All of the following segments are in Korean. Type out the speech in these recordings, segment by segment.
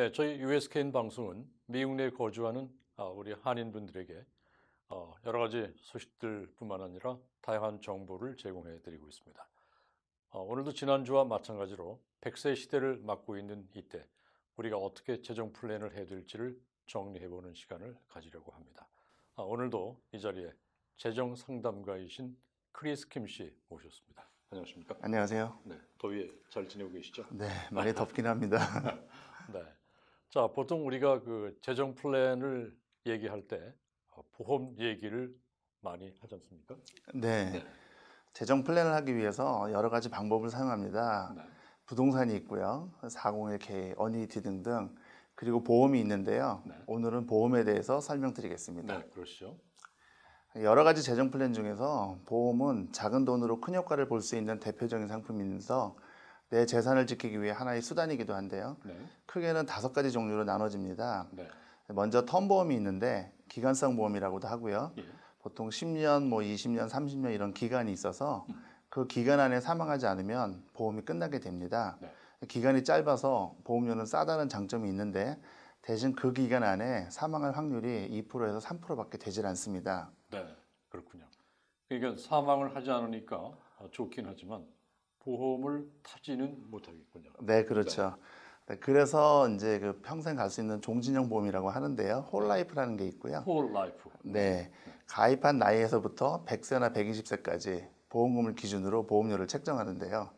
네, 저희 USKN 방송은 미국 내에 거주하는 아, 우리 한인분들에게 어, 여러 가지 소식들뿐만 아니라 다양한 정보를 제공해 드리고 있습니다. 어, 오늘도 지난주와 마찬가지로 100세 시대를 맞고 있는 이때 우리가 어떻게 재정 플랜을 해야 될지를 정리해 보는 시간을 가지려고 합니다. 아, 오늘도 이 자리에 재정 상담가이신 크리스 김씨 모셨습니다. 안녕하십니까? 안녕하세요. 네, 더위에 잘 지내고 계시죠? 네, 많이 덥긴 합니다. 네. 자, 보통 우리가 그 재정 플랜을 얘기할 때 어, 보험 얘기를 많이 하지 않습니까? 네. 네. 재정 플랜을 하기 위해서 여러 가지 방법을 사용합니다. 네. 부동산이 있고요. 401k, 어니티 등등. 그리고 보험이 있는데요. 네. 오늘은 보험에 대해서 설명드리겠습니다. 네, 그러죠 여러 가지 재정 플랜 중에서 보험은 작은 돈으로 큰 효과를 볼 수 있는 대표적인 상품이면서 내 재산을 지키기 위해 하나의 수단이기도 한데요. 네. 크게는 다섯 가지 종류로 나눠집니다. 네. 먼저 턴보험이 있는데 기간성 보험이라고도 하고요. 예. 보통 10년, 뭐 20년, 30년 이런 기간이 있어서 음. 그 기간 안에 사망하지 않으면 보험이 끝나게 됩니다. 네. 기간이 짧아서 보험료는 싸다는 장점이 있는데 대신 그 기간 안에 사망할 확률이 2%에서 3%밖에 되질 않습니다. 네, 그렇군요. 그러니까 사망을 하지 않으니까 좋긴 하지만 보험을 타지는 못하겠군요. 네, 그렇죠. 네, 네 그래서 이제 그 평생 갈 수 있는 종진형 보험이라고 하는데요. 홀라이프라는 게 있고요. 홀라이프. 네, 네. 가입한 나이에서부터 100세나 120세까지 보험금을 기준으로 보험료를 책정하는데요.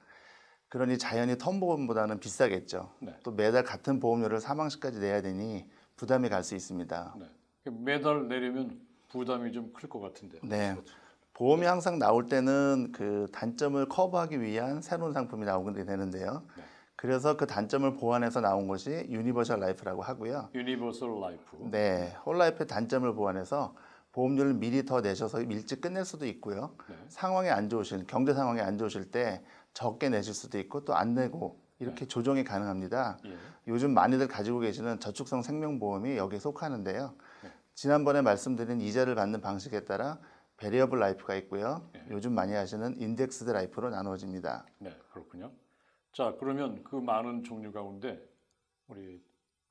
그러니 자연히 턴보험보다는 비싸겠죠. 네. 또 매달 같은 보험료를 사망시까지 내야 되니 부담이 갈 수 있습니다. 네. 매달 내려면 부담이 좀 클 것 같은데요. 네. 그렇죠. 보험이 항상 나올 때는 그 단점을 커버하기 위한 새로운 상품이 나오게 되는데요. 네. 그래서 그 단점을 보완해서 나온 것이 유니버셜 라이프라고 하고요. 유니버셜 라이프. 네, 홀라이프의 단점을 보완해서 보험료를 미리 더 내셔서 일찍 끝낼 수도 있고요. 네. 상황이 안좋으신 경제 상황이 안 좋으실 때 적게 내실 수도 있고 또 안 내고 이렇게 네. 조정이 가능합니다. 예. 요즘 많이들 가지고 계시는 저축성 생명보험이 여기에 속하는데요. 네. 지난번에 말씀드린 이자를 받는 방식에 따라 베리어블 라이프가 있고요. 네. 요즘 많이 하시는 인덱스드 라이프로 나누어집니다. 네, 그렇군요. 자, 그러면 그 많은 종류 가운데 우리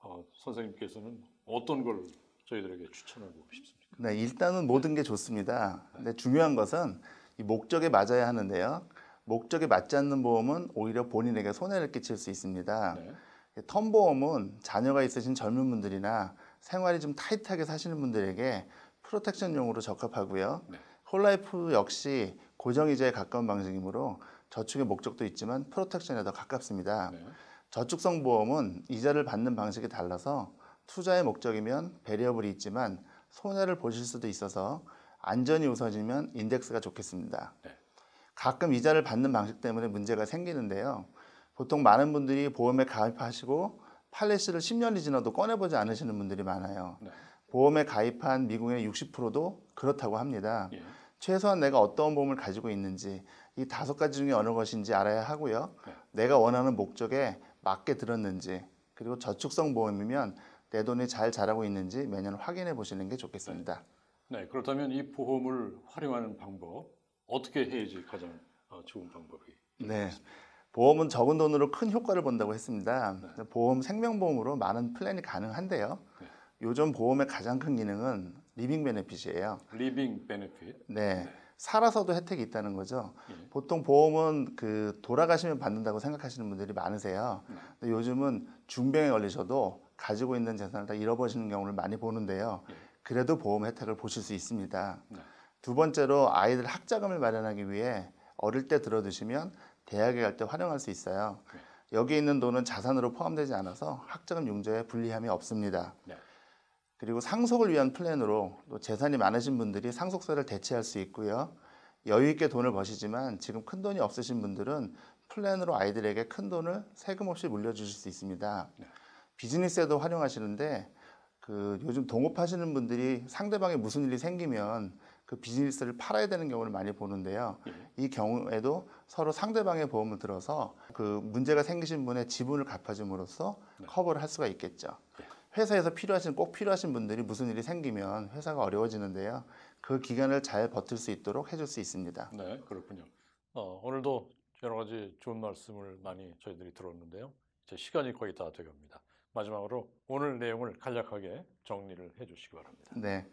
어, 선생님께서는 어떤 걸 저희들에게 추천하고 싶습니까? 네, 일단은 모든 게 좋습니다. 네. 근데 중요한 것은 이 목적에 맞아야 하는데요. 목적에 맞지 않는 보험은 오히려 본인에게 손해를 끼칠 수 있습니다. 네. 텀보험은 자녀가 있으신 젊은 분들이나 생활이 좀 타이트하게 사시는 분들에게 프로텍션용으로 적합하고요. 네. 홀라이프 역시 고정이자에 가까운 방식이므로 저축의 목적도 있지만 프로텍션에 더 가깝습니다. 네. 저축성 보험은 이자를 받는 방식이 달라서 투자의 목적이면 배리어블이 있지만 손해를 보실 수도 있어서 안전이 우선이면 인덱스가 좋겠습니다. 네. 가끔 이자를 받는 방식 때문에 문제가 생기는데요. 보통 많은 분들이 보험에 가입하시고 팔레시를 10년이 지나도 꺼내보지 않으시는 분들이 많아요. 네. 보험에 가입한 미국인의 60%도 그렇다고 합니다. 예. 최소한 내가 어떤 보험을 가지고 있는지 이 다섯 가지 중에 어느 것인지 알아야 하고요. 예. 내가 원하는 목적에 맞게 들었는지 그리고 저축성 보험이면 내 돈이 잘 자라고 있는지 매년 확인해 보시는 게 좋겠습니다. 네, 네 그렇다면 이 보험을 활용하는 방법 어떻게 해야지 가장 어, 좋은 방법이? 네. 보험은 적은 돈으로 큰 효과를 본다고 했습니다. 네. 보험 생명보험으로 많은 플랜이 가능한데요. 네. 요즘 보험의 가장 큰 기능은 리빙 베네핏이에요. 리빙 베네핏. 네. 네. 살아서도 혜택이 있다는 거죠. 예. 보통 보험은 그 돌아가시면 받는다고 생각하시는 분들이 많으세요. 네. 근데 요즘은 중병에 걸리셔도 가지고 있는 재산을 다잃어버시는 경우를 많이 보는데요. 예. 그래도 보험 혜택을 보실 수 있습니다. 네. 두 번째로 아이들 학자금을 마련하기 위해 어릴 때 들어두시면 대학에 갈 때 활용할 수 있어요. 네. 여기 있는 돈은 자산으로 포함되지 않아서 학자금 융자에 불리함이 없습니다. 네. 그리고 상속을 위한 플랜으로 또 재산이 많으신 분들이 상속세를 대체할 수 있고요. 여유 있게 돈을 버시지만 지금 큰 돈이 없으신 분들은 플랜으로 아이들에게 큰 돈을 세금 없이 물려주실 수 있습니다. 네. 비즈니스에도 활용하시는데 그 요즘 동업하시는 분들이 상대방에 무슨 일이 생기면 그 비즈니스를 팔아야 되는 경우를 많이 보는데요. 네. 이 경우에도 서로 상대방의 보험을 들어서 그 문제가 생기신 분의 지분을 갚아줌으로써 네. 커버를 할 수가 있겠죠. 예. 회사에서 필요하신 꼭 필요하신 분들이 무슨 일이 생기면 회사가 어려워지는데요. 그 기간을 잘 버틸 수 있도록 해줄 수 있습니다. 네, 그렇군요. 어, 오늘도 여러 가지 좋은 말씀을 많이 저희들이 들었는데요. 제 시간이 거의 다 돼갑니다. 마지막으로 오늘 내용을 간략하게 정리를 해주시기 바랍니다. 네.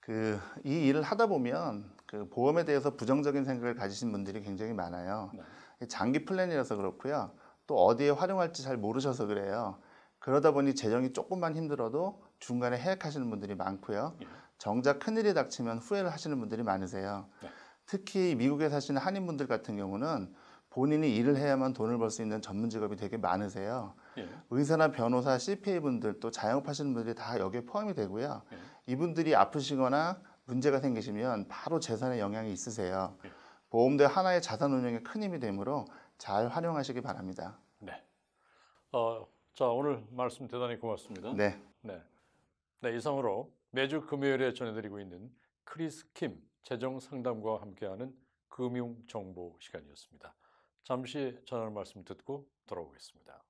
그 이 일을 하다 보면 그 보험에 대해서 부정적인 생각을 가지신 분들이 굉장히 많아요. 네. 장기 플랜이라서 그렇고요. 또 어디에 활용할지 잘 모르셔서 그래요. 그러다 보니 재정이 조금만 힘들어도 중간에 해약하시는 분들이 많고요. 예. 정작 큰일이 닥치면 후회를 하시는 분들이 많으세요. 네. 특히 미국에 사시는 한인분들 같은 경우는 본인이 일을 해야만 돈을 벌 수 있는 전문 직업이 되게 많으세요. 예. 의사나 변호사, CPA분들 또 자영업하시는 분들이 다 여기에 포함이 되고요. 예. 이분들이 아프시거나 문제가 생기시면 바로 재산에 영향이 있으세요. 예. 보험도 하나의 자산 운용에 큰 힘이 되므로 잘 활용하시기 바랍니다. 네. 어, 자, 오늘 말씀 대단히 고맙습니다. 네. 네. 네, 이상으로 매주 금요일에 전해드리고 있는 크리스 킴 재정 상담과 함께하는 금융 정보 시간이었습니다. 잠시 전화 말씀 듣고 돌아오겠습니다.